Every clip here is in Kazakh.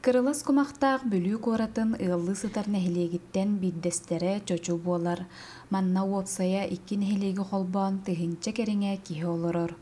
Кырылас кумақтақ бүлі коратын ыллы сытар нәхілегіттен биддестере чочу болар. Манна уотсая икки нәхілегі холбон тыхынча кәріңе кихе олырыр.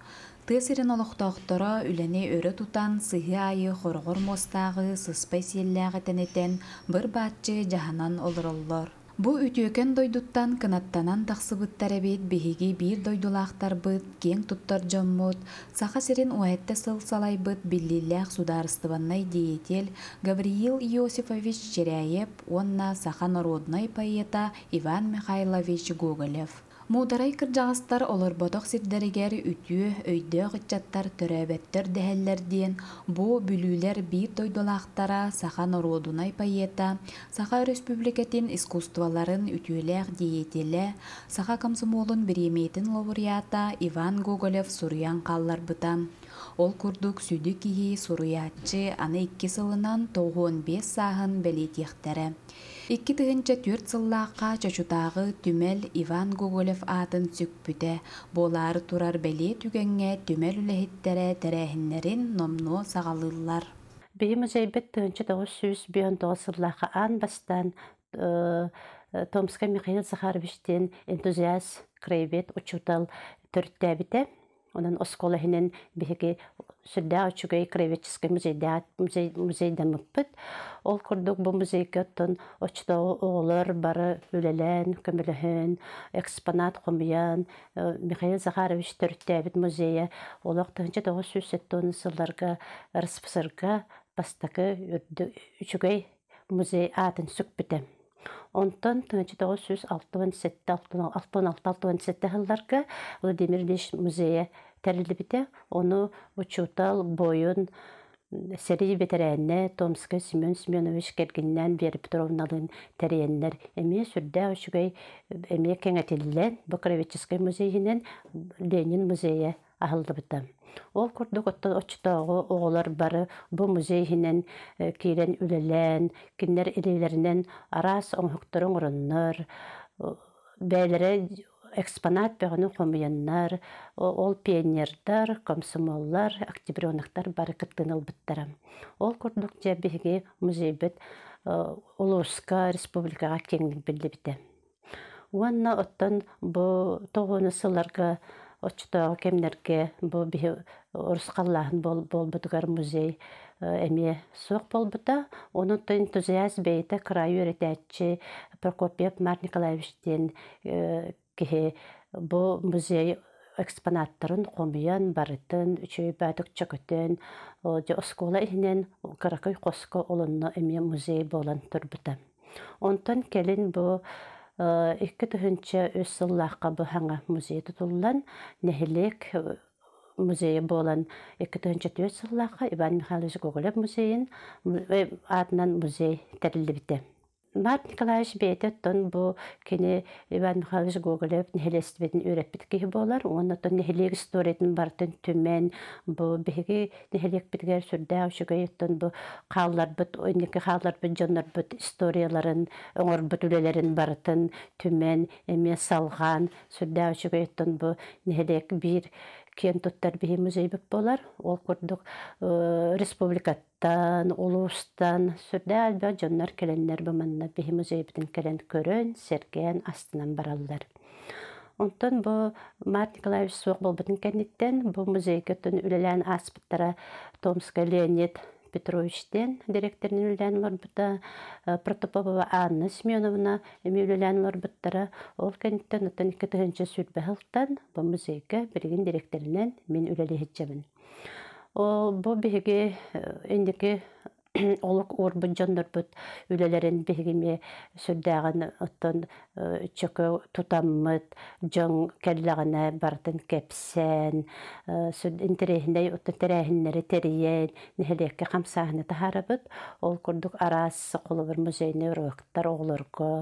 Түсірін сирен үләне өрі тутан сыхы айы құрғыр мостағы сыспай селләғі тәнетен бір батчы жаһанан олырылыр. Бу үтекен дойдуттан кынаттанан тахсыбыттар әбет беһиги бир дойдулақтар быт, кең туттар жоммут саха сирин уайтта сыл салай быт биллиллях сударыстыбаннай деятель, Гавриил Иосифович Черяев, онна саха народной поэта Иван Михайлович Гоголев. Мударай кырдьаҕастар олорботох сирдэригэр өйді өйдөө кычаттар бәттір дэһэллэр диэн бу бүлүүлэр биир тойдолаахтара саха нородунай пайета саха республикатын искусстволарын үтүүлээх диетиле саха комсомолун биремейтин лауреата Иван Гоголев сурьян бұтан. Ол күрдік сүйді кейі сұруятшы, аны икки сылынан тоғын бес сағын бәлетиқтәрі. Икки тыгынча төрт сыллаққа чачутағы түмел Иван Гоголев атын сүкпіде. Болары турар бәле түгенге түмел үләхеттәрі тәрәхіннерін номно сағалылар. Бейімі жәйбет бет тоғыз сүз бүйін тоғыз сыллаққа ан бастан э, Томска Михаил Захаровичтен энтузиаз қ Онан осколаһинен биһиги сүрдә үчүгэй краеведческий музейдә музей музейдә Ол курдук бу музейге оттон очто бары үлелән, көмөлөһөн, экспонат комуян, Михаил Захарович төрттәбит музее, олақ тыгынча 970 сылларга РСФСРга бастакы үчүгэй музей атын онтон тынычытого сүз алтыбын сетте алтыбын алты алтыбын сетте хылларга Владимир Ильич музее тәрилдибите оны учутал бойын Сәрей бетерәнне Томска Семен Семенович келгеннән Вера Петровналын тәрәннәр эме сүрдә үшүгәй эме кәңәтеллән Бакровический музейінен Ленин музее ахылдыбыта. Ол күрдік отты очтағы оғылар бары бұл музейінен э, кейлен үлелен, киннер ирелерінен арас оңхықтырын ұрыннар, э, бәйлері экспонат бәғіні қомыяннар, ол пионердар, комсомоллар, октябрионықтар бары кіттіныл бұттарам. Ол күрдік жәбігі музей біт э, Улуска республикаға кеңдік білді біті. Уанна оттан бұ тоғыны сыларға очтоо кемнерге бу бихи орускаллаһын бол болбутугар музей э, эми суох болбута онун энтузиаз бейте краю эретәчи прокопьев мар николаевичтен э, кихи бу музей экспонаттарын комуян барытын үчөй бәдік чөкөтөн оскола ихинен каракай коско олонно эми музей болан турбута онтон келин бу 2 э, түхінші өз сыллаққа бұхаңа музей тұтылылан, нәхілік э, музейі болан. 2 түхінші өз Иван Михайлович Гоголев музейін э, атынан музей тәрілді біте. Март Николаевич бейте тон бу кини Иван Михайлович Гоголев нехелестебетін үйрәппет кейі болар. Оны тон нехелек историятын бартын түмен бу беги нехелек бітгер сүрдә үшігі еттон бу қаллар бұт, ойнекі қаллар бұт, жонлар историяларын, оңыр бұт бартын түмен, эме салған сүрдә үшігі еттон бу нехелек бір кен туттар музей болар. Ол курдук э, республикаттан, улустан сүрдә әлбәк жоннар келендер буманна бихим музейбетин келен көрөн, серген астынан бараллар. Онтон бу Март Николаевич Суық болбытын кәнеттен, бу музейге түн үлелән аспыттара Томска Леонид Петровичтен, директор э, Протопопова Анна Семеновна, Мюльян Марбуттара, ол бұл музейге бірген э, директорінен мен үләлі хетчемін. Ол олық орбын жоннорбут үлелерин бегиме сүрдәгән оттон э, чөкө тутаммыт жон келләгәнә бартын кепсен э, сүд интерехиндәй оттон терәһиннәре терейен нәһәлеккә хамсаһны таһарабыт ол курдук арасы кулыбыр музейне рөктәр оглырко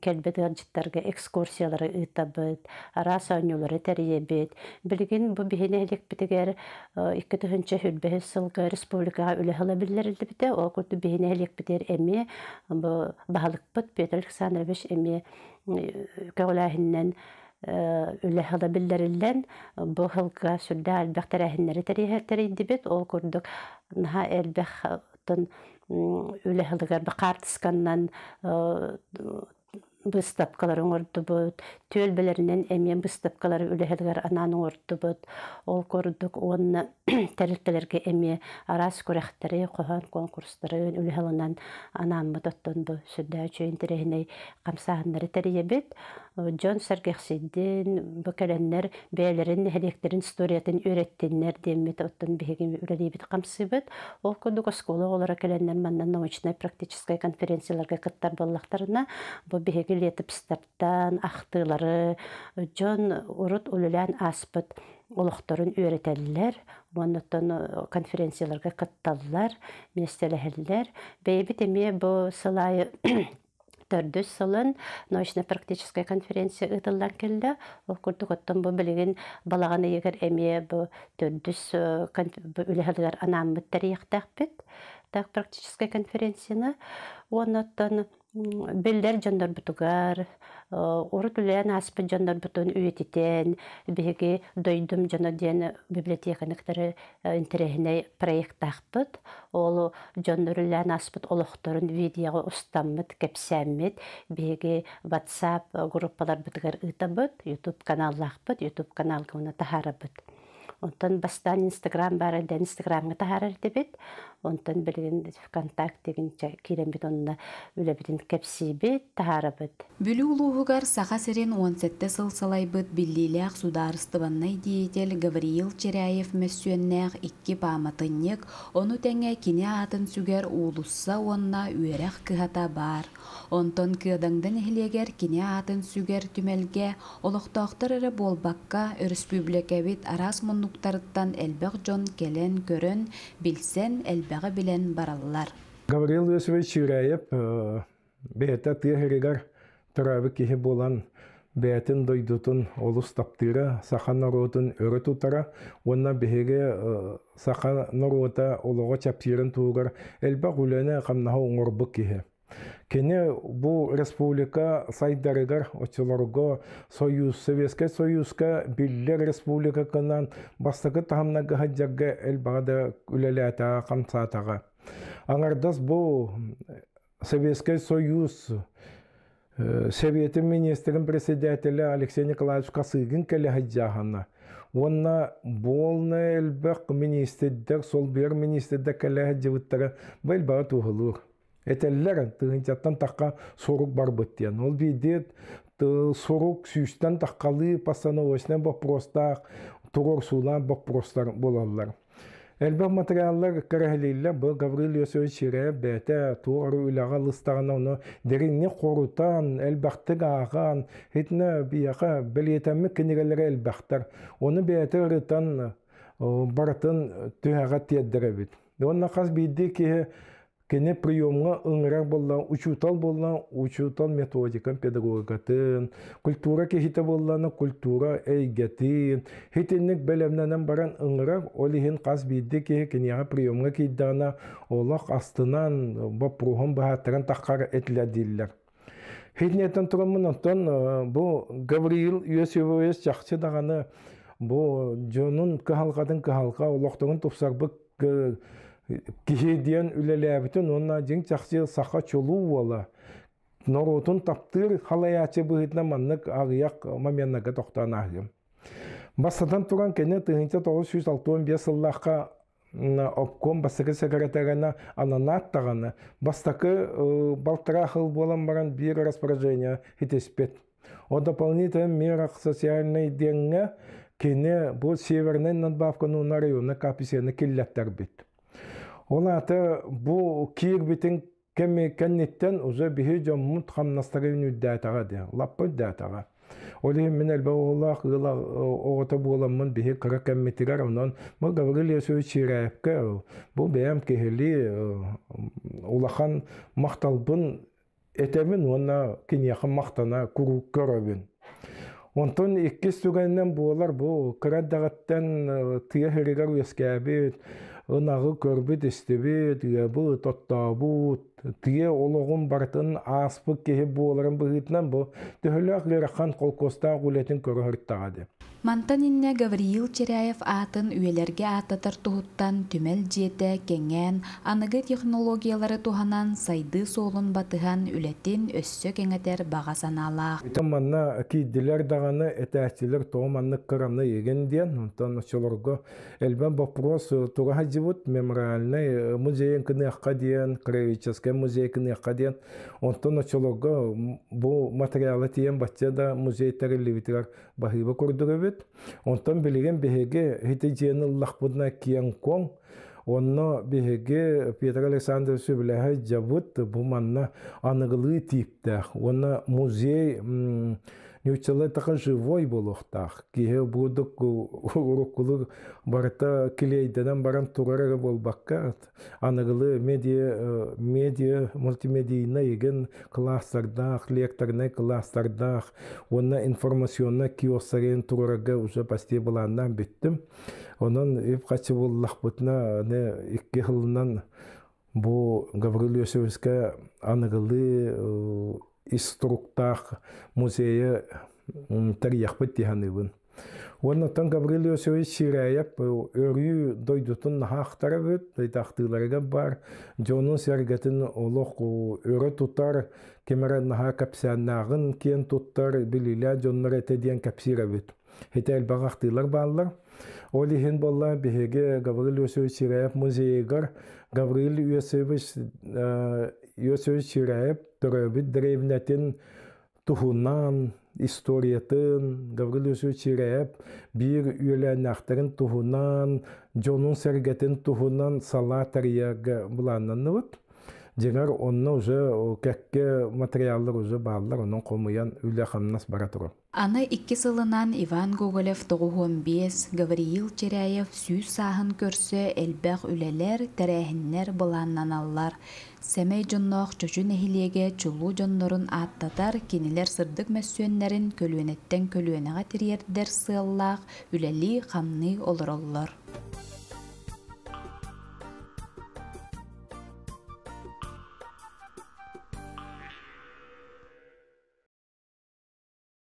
келбет ыржыттарга экскурсиялары ыттабыт, ара саунюлары тәребет. Билген бу бихене элек битегер 2-нче э, хүлбе сылга республикага үлехле биллерилде бите, о курту бихене элек битер эми бу баһалык бит Петр Александрович эми э, кәүләһеннән э, үләһәлә билләреллән бу хылка сүрдә әлбәх тәрәһеннәре тәрәһәтәре инде бит ол күрдек наһа әлбәх тын үләһәлгәр бакартысканнан выставкалар оңордубут төл білерінен әмен бұстыпқалары ананың ананы ортыбыт. Ол көрдік оны тәрілкелерге әме арас көрәқтері, қоған конкурстары үліхелінен анамы тұттын бұ. Сүрді өчөйін тірегіне Джон Саргексидден бүкәләннер бәйлерін, әлектерін историятын өйрәттеннер демет оттын бігін үләлей бет қамсы бет. Ол көрдік осколы олары кәләннер маннан научная практическая конференцияларға кыттар боллақтарына бұ бігігі летіп ақтылар бары жон урут улулян аспыт олохторун үйрөтөллөр оннотон э, конференцияларга катталлар министерлер бейбит эми бу сылай төрдүс сылын научно практическая конференция ытыллар келде ол оттон бұл білген балаған егер әме бұл төрдүс э, үләһілер анамыттар яқтақ бит так практическая конференцияны оныттан Белдер жондар бұтығар, э, оры түлен аспы жондар бұтын үйететен, бігі дойдым жондар ден библиотеканықтары э, проект проекттақпыт. Ол жондар үлен аспыт олықтарын видеоға ұстаммыт, кепсәммет, бігі WhatsApp э, группалар бұтығар ұйтабыт, YouTube каналлақпыт, YouTube каналға оны тахарабыт. Онтан бастан Instagram бар, Instagramға тахарар дебет онтон билигин контакт бит онна үлебитин кепсибит таарыбыт бүлү улуухугар саха сирен сетте сылсалайбыт биллилээх сударыстыбаннай диэтел гавриил черяев мэссүэннээх икки бааматынник ону теңе кине атын сүгер уулусса онна үэрэх кыхата бар. онтон кыадаңдын илегер кине атын сүгер түмелге олохтоохтор эрэ болбакка республикабит арас муннуктарыттан элбэх жон келен көрөн билсен үрбәғі білен бараллар. Гаврил Иосифович Юрәев бәйәтә тыйығырығар тұрабы кеһи болан бәтін дойдутун олус таптыра саха норотун өрө онна беһеге саха норота олого чаптирин туугар элбак үлөне камнаха кене бұл республика сайдарыгар отелорго союз, Советский союзка биллер республика кынан бастығы тағамнаға эл әлбағада үлеләті қамсатаға. Аңардас бұл Советский союз Советы министрін председателі Алексей Николаевич Косыгин кәлі хаджағана. Онна болны әлбәқ министрдер, сол бер министердер кәлі хаджавыттары бәлбағы Этеллер тыгынчаттан таққа сорук бар бөттен. Ол бидет сорук сүйістен таққалы осынан вопростар, тұрор сулан вопростар болалар. Әлбәк материаллар кәрәһлейлә бұл Гаврил Йосович Чере бәтә туар үләгә лыстагына уны дәринне корутан, әлбәхтә гаган, хитне бияка билетәме кинегәләр Оны бәті рытан э, барытын түйәға тиеддерә бит. Онна қас бейді кейі кене приемға ыңырақ боллан учутал боллан учутал методикан педагогикатын культура кехите болланы культура эйгетин хитинник белемненен баран ыңырақ олихин қаз бидди кехе кенеға приемға кейдана олақ астынан бапруғын бахаттаран таққар этилер диллер хитнетен тұрамын онтон э, бұл гавриил иосифович жақсы дағаны бұл жонун кахалкадан кахалка олоқтоғын тупсарбык э, кихедиен үлеләбітін онна дең жақсы сақа чолу бола Норотун таптыр халаячы бұғытна маннык ағияқ маменнаға тоқтан ағым. Бастадан тұран кәне тұғынча 965 сыллаққа обком бастакы секретарына ананаттағаны, бастакы балтыра қыл болан баран бір распоряжение хитеспет. О дополнительных мерах социальной денге кене бұл северный надбавкану на бит. Ола ата бу кир битин кемми кенниттен уже бихи жоммут хамнастарын үддәтаға де, лаппы үддәтаға. Оле мен әлбәулах гыла огыта буламын бихи кара кеммитигар онон мы Гаврилия Сөйчирәевкә бу бәям кехли улахан мақталпын әтәмін, онна кенеқы мақтана күру көрөбүн. Онтон иккис болар бұл бу крадагаттан э, хүрігер өскәбі ынағы түйе истеби тыабы тоттаабу тые олығын бартын аспы кеһи буоларын быһыытынан бу төһөлөөх лерахан колкостаах үлетин көрі деп Мантан инне Гавриил Черяев атын үйелерге ататыр туһуттан түмел жеті кеңен, анығы технологиялары туғаннан сайды солын батыған үлеттен өссө кенгетер баға саналақ. Үтен манна кейділер дағаны әтәсілер тоғыманны қыраны еген ден, әлбен вопрос э, тұраға живут мемориальный э, музейін күні аққа дейін, краевический музей күні аққа дейін, ұшылырғы бұл материалы тиен бәтсе да музей тәрілі бітірер көрбүт онтон билеген биһиги хити жиэни ыллахпытына киэн коң онно биһиги Петр Александрович билэһэ жабыт буманна манна аныгылыы тииптээх онно музей Нючеле тақа живой болуқтақ. Кие будық урукулы барта килейденен баран турара болбаққа. Анығылы медиа, э, медиа, мультимедийна еген класстардақ, лекторны класстардақ, онна информационна киосарен турарага уже пасте боландан биттім. Онан еп қачы боллақ бұтына, не, икки хылынан, Бу Гаврилиосевская анығылы э, иструктах музея тарияхпыт тиһаныбын. Оннаттан Гаврил Иосифович Сираяп өрүй дойдутун нахақтара бөт, дайтақтыларға бар. Джонын сәргетін олық өрі тұтар, кемірі наха капсянағын кен тұттар, білілі джоннар әтеден капсира бөт. Хетел бағақтылар баллар. Олихин болла бігеге Гаврил Иосифович Сираяп музейгар Гаврил Иосифович э, өсөз сирәеп төрөбүт древнятин тухунан историятын гаврил өсөз бір бир үйләнахтарын тухунан жонун сергетин тухунан сала тарияга ұлып. Демер онны уже кәкке материаллар уже бааллар қомыян үләхамнас бара тұру. Аны икки сылынан Иван Гоголев тоғухон бес, Гавриил Черяев сүйіс саахын көрсө әлбәқ үлелер тәрәхіннер бұланнан аллар. Сәмәй жонноқ чөчүн чулуу жоннорун ааттатар кинилер сырдык мәссөөннәрин көлүөнеттен көлүөнеға тириердер сыаллаах үләли хамны олороллор